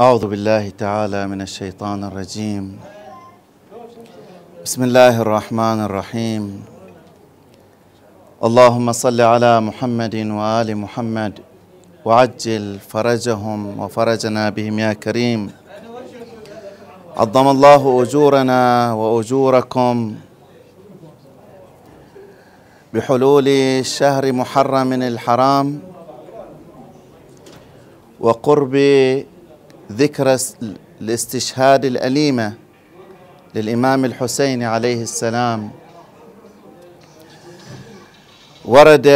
أعوذ بالله تعالى من الشيطان الرجيم بسم الله الرحمن الرحيم اللهم صل على محمد وآل محمد وعجل فرجهم وفرجنا بهم يا كريم عظم الله أجورنا وأجوركم بحلول شهر محرم الحرام وقرب ذكرى الاستشهاد الأليمة للإمام الحسين عليه السلام ورد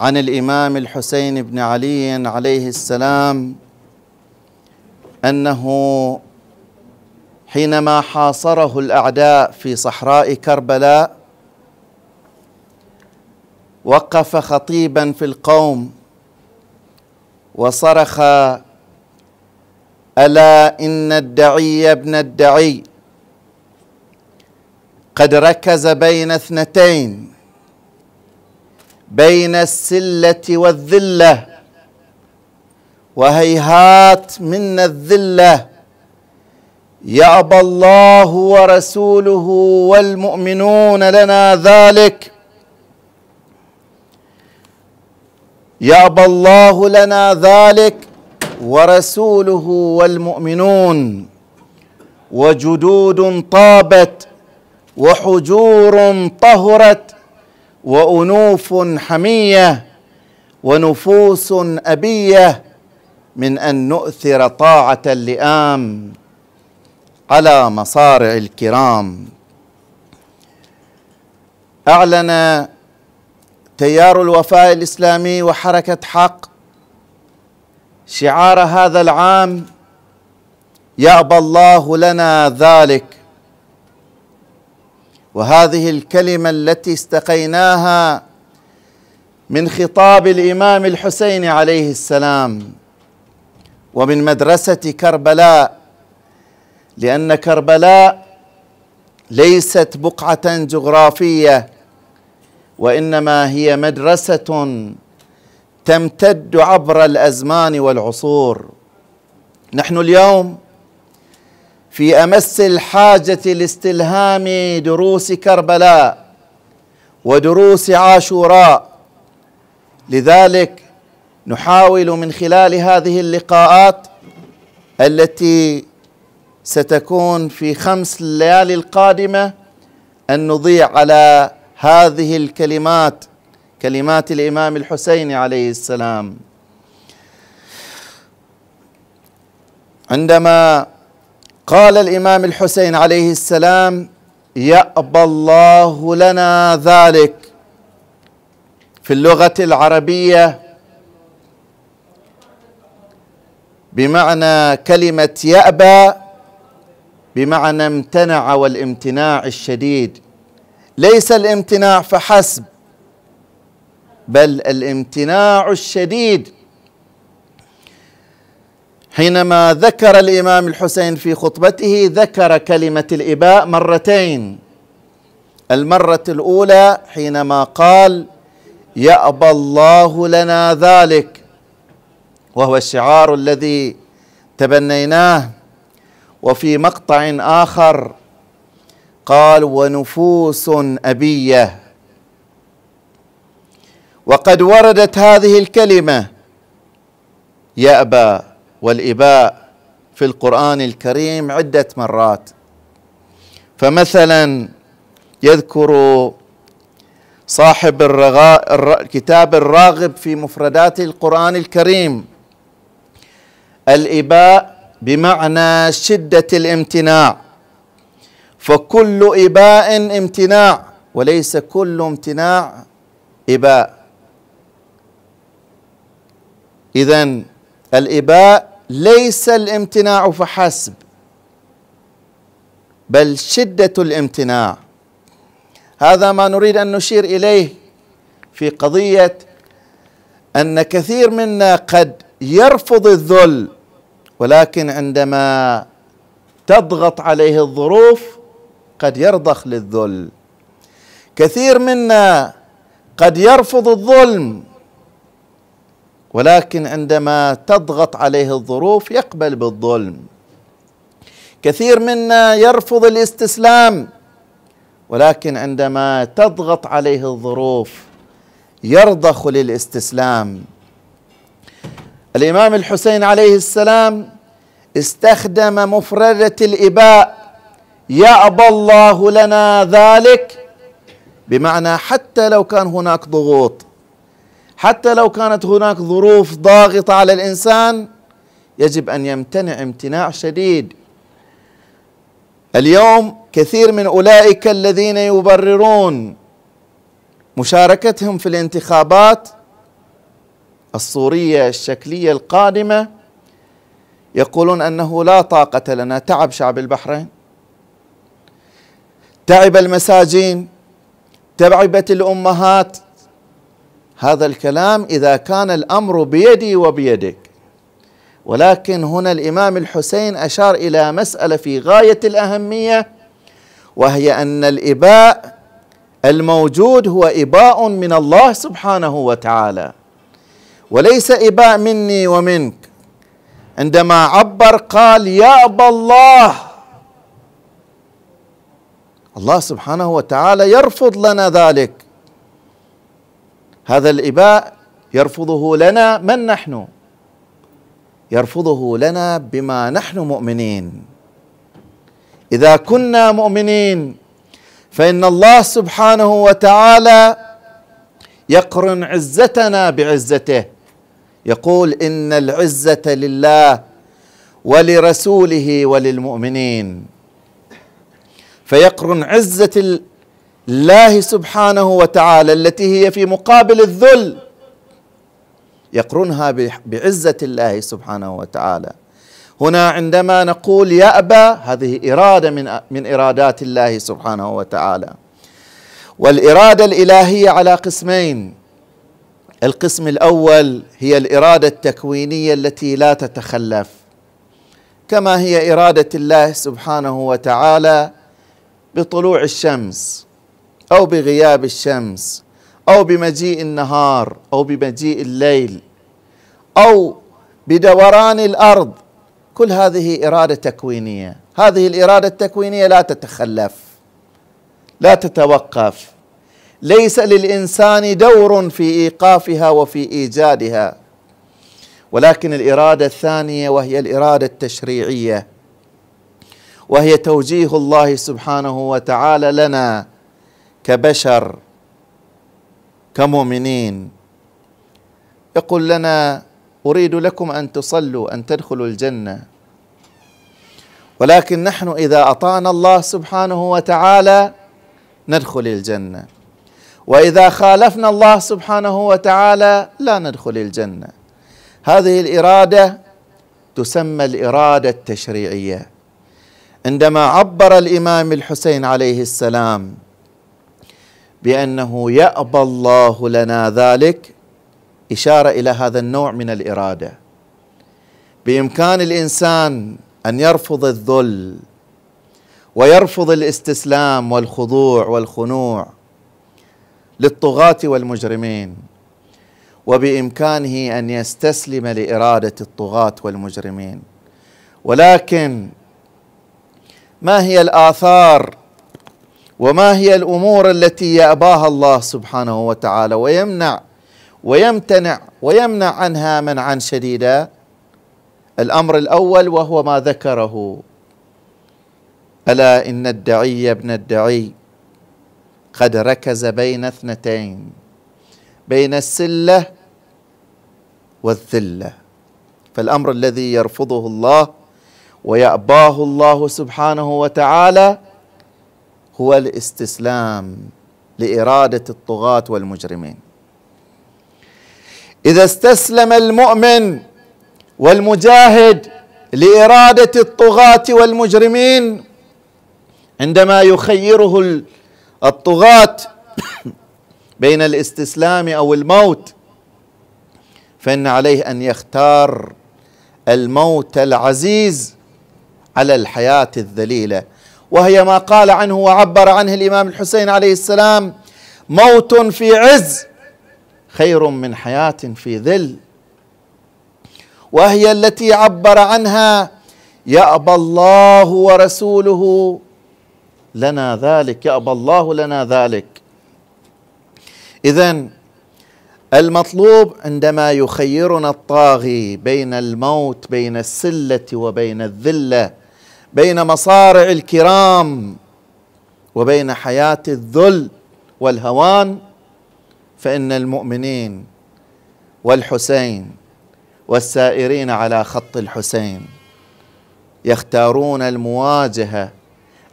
عن الإمام الحسين بن علي عليه السلام أنه حينما حاصره الأعداء في صحراء كربلاء وقف خطيبا في القوم وصرخ الا ان الدعي ابن الدعي قد ركز بين اثنتين بين السله والذله وهيهات منا الذله يابى الله ورسوله والمؤمنون لنا ذلك يابى الله لنا ذلك ورسوله والمؤمنون وجدود طابت وحجور طهرت وانوف حميه ونفوس ابيه من ان نؤثر طاعه اللئام على مصارع الكرام اعلن تيار الوفاء الاسلامي وحركه حق شعار هذا العام يابى الله لنا ذلك وهذه الكلمه التي استقيناها من خطاب الامام الحسين عليه السلام ومن مدرسه كربلاء لان كربلاء ليست بقعه جغرافيه وانما هي مدرسه تمتد عبر الازمان والعصور نحن اليوم في امس الحاجه لاستلهام دروس كربلاء ودروس عاشوراء لذلك نحاول من خلال هذه اللقاءات التي ستكون في خمس الليالي القادمه ان نضيع على هذه الكلمات كلمات الامام الحسين عليه السلام عندما قال الامام الحسين عليه السلام يابى الله لنا ذلك في اللغه العربيه بمعنى كلمه يابى بمعنى امتنع والامتناع الشديد ليس الامتناع فحسب بل الامتناع الشديد حينما ذكر الامام الحسين في خطبته ذكر كلمه الاباء مرتين المره الاولى حينما قال يابى الله لنا ذلك وهو الشعار الذي تبنيناه وفي مقطع اخر قال ونفوس أبية وقد وردت هذه الكلمة يأبى والإباء في القرآن الكريم عدة مرات فمثلا يذكر صاحب الرغا... كتاب الراغب في مفردات القرآن الكريم الإباء بمعنى شدة الامتناع فكل إباء امتناع وليس كل امتناع إباء إذا الإباء ليس الامتناع فحسب بل شدة الامتناع هذا ما نريد أن نشير إليه في قضية أن كثير منا قد يرفض الذل ولكن عندما تضغط عليه الظروف قد يرضخ للذل كثير منا قد يرفض الظلم ولكن عندما تضغط عليه الظروف يقبل بالظلم كثير منا يرفض الاستسلام ولكن عندما تضغط عليه الظروف يرضخ للاستسلام الامام الحسين عليه السلام استخدم مفرده الاباء يأبى الله لنا ذلك بمعنى حتى لو كان هناك ضغوط حتى لو كانت هناك ظروف ضاغطة على الإنسان يجب أن يمتنع امتناع شديد اليوم كثير من أولئك الذين يبررون مشاركتهم في الانتخابات الصورية الشكلية القادمة يقولون أنه لا طاقة لنا تعب شعب البحرين تعب المساجين تعبت الأمهات هذا الكلام إذا كان الأمر بيدي وبيدك ولكن هنا الإمام الحسين أشار إلى مسألة في غاية الأهمية وهي أن الإباء الموجود هو إباء من الله سبحانه وتعالى وليس إباء مني ومنك عندما عبر قال يا أبا الله الله سبحانه وتعالى يرفض لنا ذلك هذا الاباء يرفضه لنا من نحن يرفضه لنا بما نحن مؤمنين اذا كنا مؤمنين فان الله سبحانه وتعالى يقرن عزتنا بعزته يقول ان العزه لله ولرسوله وللمؤمنين فيقرن عزة الله سبحانه وتعالى التي هي في مقابل الذل يقرنها بعزة الله سبحانه وتعالى هنا عندما نقول يا أبا هذه إرادة من من إرادات الله سبحانه وتعالى والإرادة الإلهية على قسمين القسم الأول هي الإرادة التكوينية التي لا تتخلف كما هي إرادة الله سبحانه وتعالى بطلوع الشمس او بغياب الشمس او بمجيء النهار او بمجيء الليل او بدوران الارض كل هذه اراده تكوينيه هذه الاراده التكوينيه لا تتخلف لا تتوقف ليس للانسان دور في ايقافها وفي ايجادها ولكن الاراده الثانيه وهي الاراده التشريعيه وهي توجيه الله سبحانه وتعالى لنا كبشر كمؤمنين يقول لنا اريد لكم ان تصلوا ان تدخلوا الجنه ولكن نحن اذا اطعنا الله سبحانه وتعالى ندخل الجنه واذا خالفنا الله سبحانه وتعالى لا ندخل الجنه هذه الاراده تسمى الاراده التشريعيه عندما عبر الامام الحسين عليه السلام بانه يابى الله لنا ذلك اشاره الى هذا النوع من الاراده بامكان الانسان ان يرفض الذل ويرفض الاستسلام والخضوع والخنوع للطغاه والمجرمين وبامكانه ان يستسلم لاراده الطغاه والمجرمين ولكن ما هي الآثار وما هي الأمور التي يأباها الله سبحانه وتعالى ويمنع ويمتنع ويمنع عنها منعا شديدا الأمر الأول وهو ما ذكره ألا إن الدعي ابن الدعي قد ركز بين اثنتين بين السله والذله فالامر الذي يرفضه الله ويأباه الله سبحانه وتعالى هو الاستسلام لإرادة الطغاة والمجرمين إذا استسلم المؤمن والمجاهد لإرادة الطغاة والمجرمين عندما يخيره الطغاة بين الاستسلام أو الموت فإن عليه أن يختار الموت العزيز على الحياة الذليلة وهي ما قال عنه وعبر عنه الإمام الحسين عليه السلام موت في عز خير من حياة في ذل وهي التي عبر عنها يأبى الله ورسوله لنا ذلك يأبى الله لنا ذلك إذا المطلوب عندما يخيرنا الطاغي بين الموت بين السلة وبين الذلة بين مصارع الكرام وبين حياه الذل والهوان فان المؤمنين والحسين والسائرين على خط الحسين يختارون المواجهه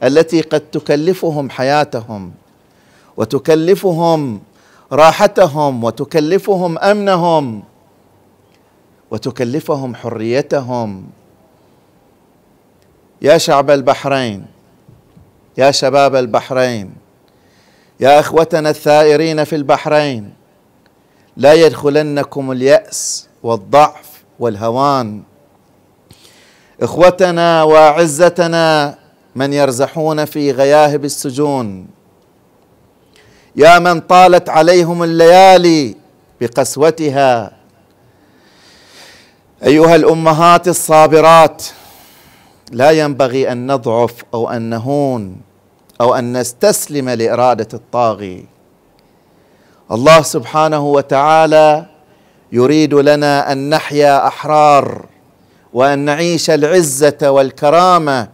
التي قد تكلفهم حياتهم وتكلفهم راحتهم وتكلفهم امنهم وتكلفهم حريتهم يا شعب البحرين يا شباب البحرين يا اخوتنا الثائرين في البحرين لا يدخلنكم الياس والضعف والهوان اخوتنا وعزتنا من يرزحون في غياهب السجون يا من طالت عليهم الليالي بقسوتها ايها الامهات الصابرات لا ينبغي ان نضعف او ان نهون او ان نستسلم لاراده الطاغي الله سبحانه وتعالى يريد لنا ان نحيا احرار وان نعيش العزه والكرامه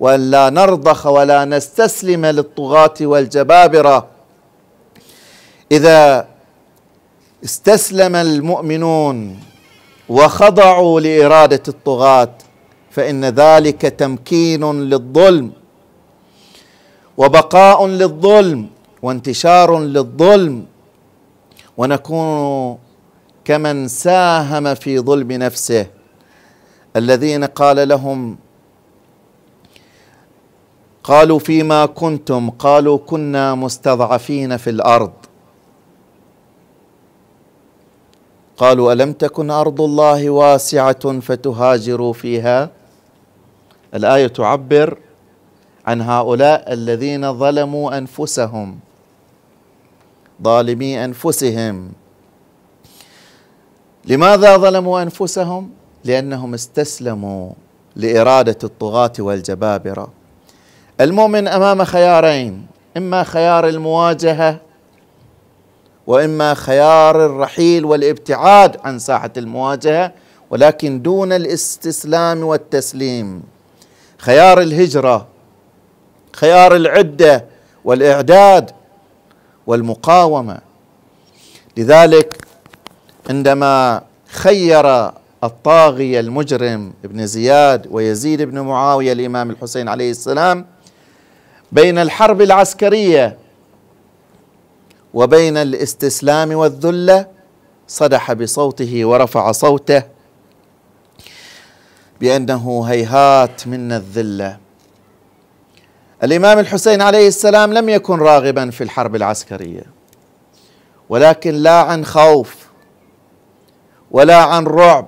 وان لا نرضخ ولا نستسلم للطغاه والجبابره اذا استسلم المؤمنون وخضعوا لاراده الطغاه فان ذلك تمكين للظلم وبقاء للظلم وانتشار للظلم ونكون كمن ساهم في ظلم نفسه الذين قال لهم قالوا فيما كنتم قالوا كنا مستضعفين في الارض قالوا الم تكن ارض الله واسعه فتهاجروا فيها الايه تعبر عن هؤلاء الذين ظلموا انفسهم ظالمي انفسهم لماذا ظلموا انفسهم لانهم استسلموا لاراده الطغاه والجبابره المؤمن امام خيارين اما خيار المواجهه واما خيار الرحيل والابتعاد عن ساحه المواجهه ولكن دون الاستسلام والتسليم خيار الهجره خيار العده والاعداد والمقاومه لذلك عندما خير الطاغية المجرم ابن زياد ويزيد بن معاوية الإمام الحسين عليه السلام بين الحرب العسكرية وبين الاستسلام والذلة صدح بصوته ورفع صوته بأنه هيهات منا الذلة الإمام الحسين عليه السلام لم يكن راغبا في الحرب العسكرية ولكن لا عن خوف ولا عن رعب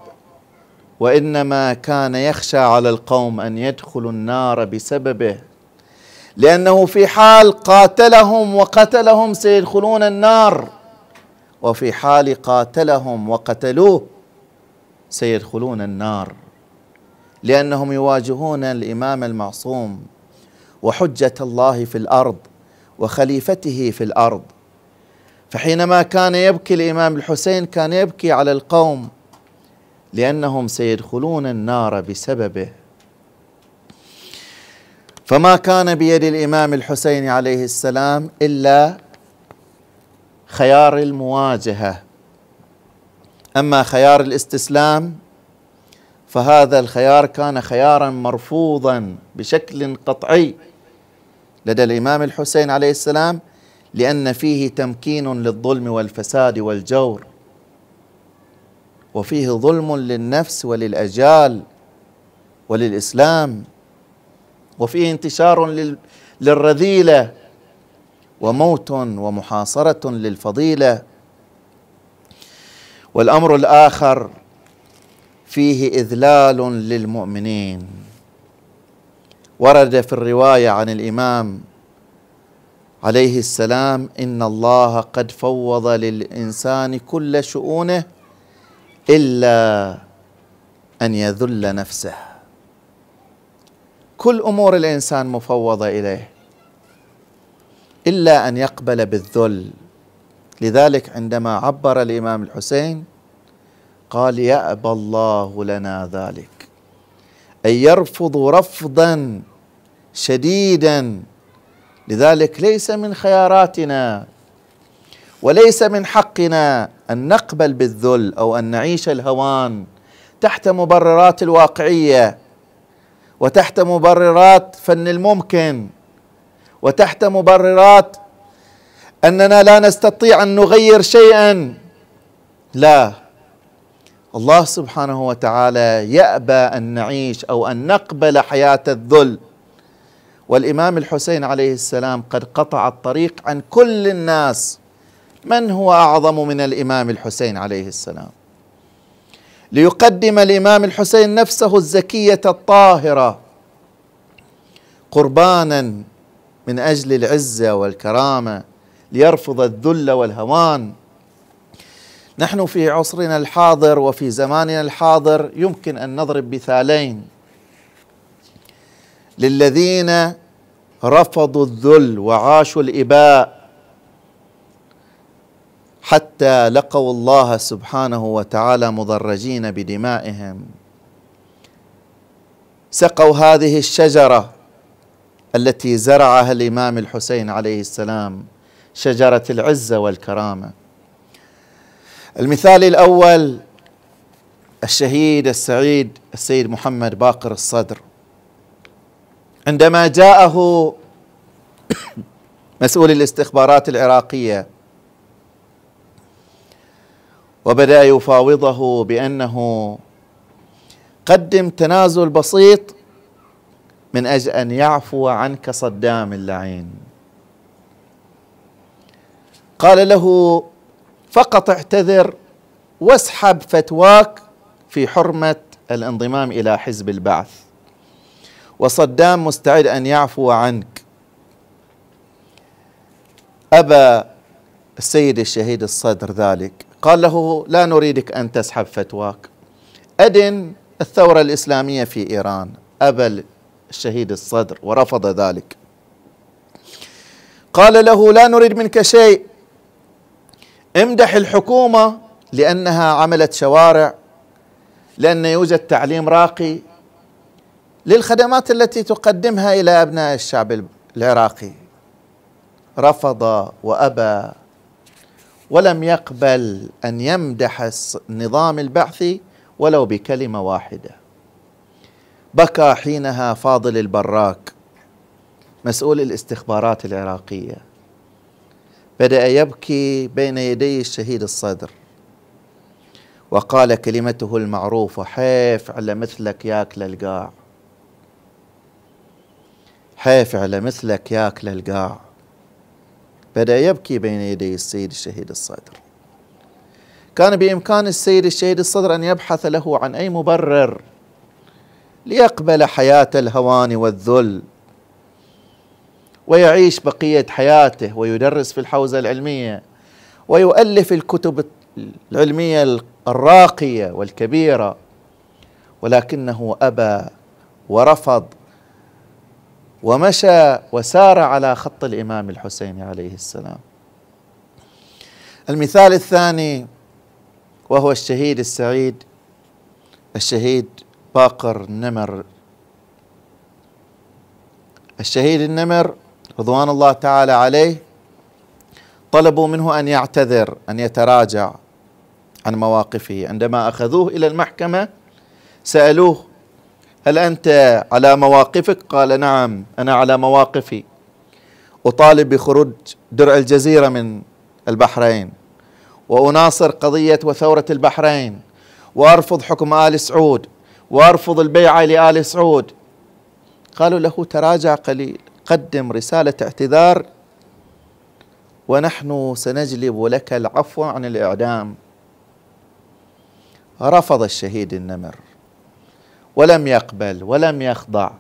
وإنما كان يخشى على القوم أن يدخلوا النار بسببه لأنه في حال قاتلهم وقتلهم سيدخلون النار وفي حال قاتلهم وقتلوه سيدخلون النار لأنهم يواجهون الإمام المعصوم وحجة الله في الأرض وخليفته في الأرض فحينما كان يبكي الإمام الحسين كان يبكي على القوم لأنهم سيدخلون النار بسببه فما كان بيد الإمام الحسين عليه السلام إلا خيار المواجهة أما خيار الاستسلام فهذا الخيار كان خيارا مرفوضا بشكل قطعي لدى الامام الحسين عليه السلام لان فيه تمكين للظلم والفساد والجور وفيه ظلم للنفس وللاجيال وللاسلام وفيه انتشار للرذيله وموت ومحاصره للفضيله والامر الاخر فيه إذلال للمؤمنين ورد في الرواية عن الإمام عليه السلام إن الله قد فوض للإنسان كل شؤونه إلا أن يذل نفسه كل أمور الإنسان مفوضة إليه إلا أن يقبل بالذل لذلك عندما عبر الإمام الحسين قال يأبى الله لنا ذلك أي يرفض رفضا شديدا لذلك ليس من خياراتنا وليس من حقنا أن نقبل بالذل أو أن نعيش الهوان تحت مبررات الواقعية وتحت مبررات فن الممكن وتحت مبررات أننا لا نستطيع أن نغير شيئا لا الله سبحانه وتعالى يأبى أن نعيش أو أن نقبل حياة الذل والإمام الحسين عليه السلام قد قطع الطريق عن كل الناس من هو أعظم من الإمام الحسين عليه السلام ليقدم الإمام الحسين نفسه الزكية الطاهرة قربانا من أجل العزة والكرامة ليرفض الذل والهوان نحن في عصرنا الحاضر وفي زماننا الحاضر يمكن ان نضرب مثالين للذين رفضوا الذل وعاشوا الاباء حتى لقوا الله سبحانه وتعالى مضرجين بدمائهم سقوا هذه الشجره التي زرعها الامام الحسين عليه السلام شجره العزه والكرامه المثال الأول الشهيد السعيد السيد محمد باقر الصدر عندما جاءه مسؤول الاستخبارات العراقية وبدأ يفاوضه بأنه قدم تنازل بسيط من أجل أن يعفو عنك صدام اللعين قال له فقط اعتذر واسحب فتواك في حرمة الانضمام إلى حزب البعث وصدام مستعد أن يعفو عنك أبى السيد الشهيد الصدر ذلك قال له لا نريدك أن تسحب فتواك أدن الثورة الإسلامية في إيران أبى الشهيد الصدر ورفض ذلك قال له لا نريد منك شيء امدح الحكومة لأنها عملت شوارع لأن يوجد تعليم راقي للخدمات التي تقدمها إلى أبناء الشعب العراقي رفض وأبى ولم يقبل أن يمدح النظام البعثي ولو بكلمة واحدة بكى حينها فاضل البراك مسؤول الاستخبارات العراقيه بدأ يبكي بين يدي الشهيد الصدر وقال كلمته المعروفة حيف على مثلك ياكل القاع حيف على مثلك ياكل القاع بدأ يبكي بين يدي السيد الشهيد الصدر كان بإمكان السيد الشهيد الصدر أن يبحث له عن أي مبرر ليقبل حياة الهوان والذل ويعيش بقية حياته ويدرس في الحوزة العلمية ويؤلف الكتب العلمية الراقية والكبيرة ولكنه أبى ورفض ومشى وسار على خط الإمام الحسين عليه السلام المثال الثاني وهو الشهيد السعيد الشهيد باقر النمر الشهيد النمر رضوان الله تعالى عليه طلبوا منه ان يعتذر ان يتراجع عن مواقفه عندما اخذوه الى المحكمه سالوه هل انت على مواقفك قال نعم انا على مواقفي اطالب بخروج درع الجزيره من البحرين واناصر قضيه وثوره البحرين وارفض حكم ال سعود وارفض البيعه لال سعود قالوا له تراجع قليل قدم رسالة اعتذار ونحن سنجلب لك العفو عن الإعدام رفض الشهيد النمر ولم يقبل ولم يخضع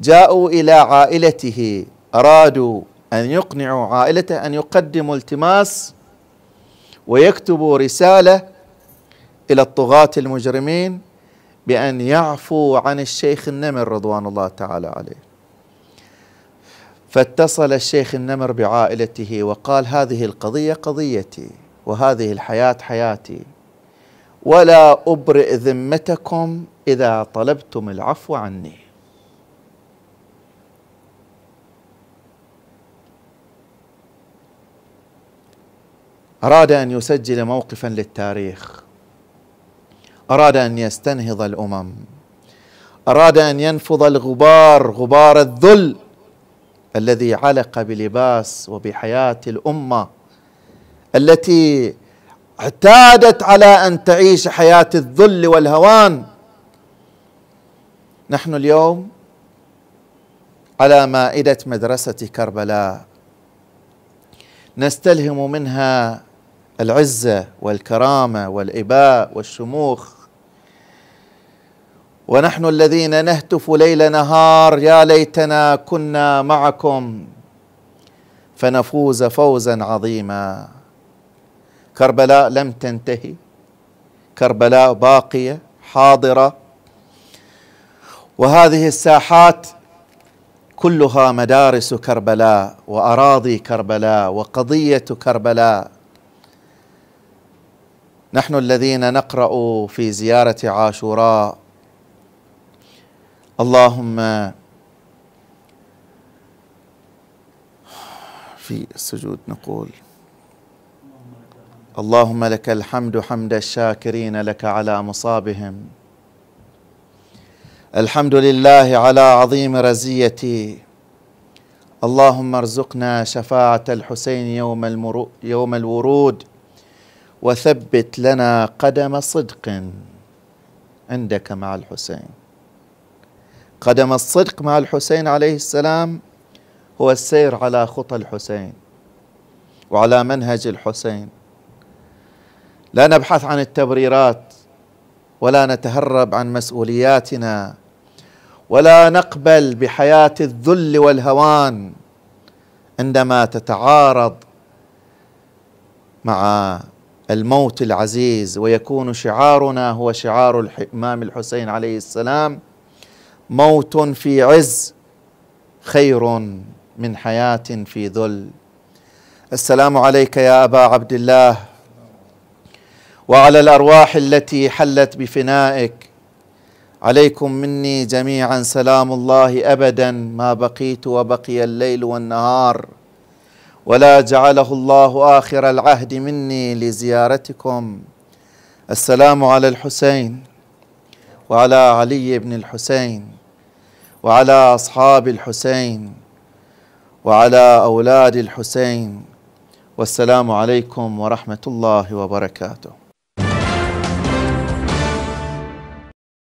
جاءوا إلى عائلته أرادوا أن يقنعوا عائلته أن يقدموا التماس ويكتبوا رسالة إلى الطغاة المجرمين بأن يعفوا عن الشيخ النمر رضوان الله تعالى عليه فاتصل الشيخ النمر بعائلته وقال هذه القضية قضيتي وهذه الحياة حياتي ولا أبرئ ذمتكم إذا طلبتم العفو عني أراد أن يسجل موقفا للتاريخ أراد أن يستنهض الأمم أراد أن ينفض الغبار غبار الذل الذي علق بلباس وبحياه الامه التي اعتادت على ان تعيش حياه الذل والهوان نحن اليوم على مائده مدرسه كربلاء نستلهم منها العزه والكرامه والاباء والشموخ ونحن الذين نهتف ليل نهار يا ليتنا كنا معكم فنفوز فوزا عظيما كربلاء لم تنتهي كربلاء باقيه حاضره وهذه الساحات كلها مدارس كربلاء واراضي كربلاء وقضيه كربلاء نحن الذين نقرا في زياره عاشوراء اللهم في السجود نقول اللهم لك الحمد حمد الشاكرين لك على مصابهم الحمد لله على عظيم رزيتي اللهم ارزقنا شفاعة الحسين يوم, المرو يوم الورود وثبت لنا قدم صدق عندك مع الحسين قدم الصدق مع الحسين عليه السلام هو السير على خطى الحسين وعلى منهج الحسين لا نبحث عن التبريرات ولا نتهرب عن مسؤولياتنا ولا نقبل بحياه الذل والهوان عندما تتعارض مع الموت العزيز ويكون شعارنا هو شعار الامام الحسين عليه السلام موت في عز خير من حياه في ذل السلام عليك يا ابا عبد الله وعلى الارواح التي حلت بفنائك عليكم مني جميعا سلام الله ابدا ما بقيت وبقي الليل والنهار ولا جعله الله اخر العهد مني لزيارتكم السلام على الحسين وعلى علي بن الحسين وعلى اصحاب الحسين وعلى اولاد الحسين والسلام عليكم ورحمه الله وبركاته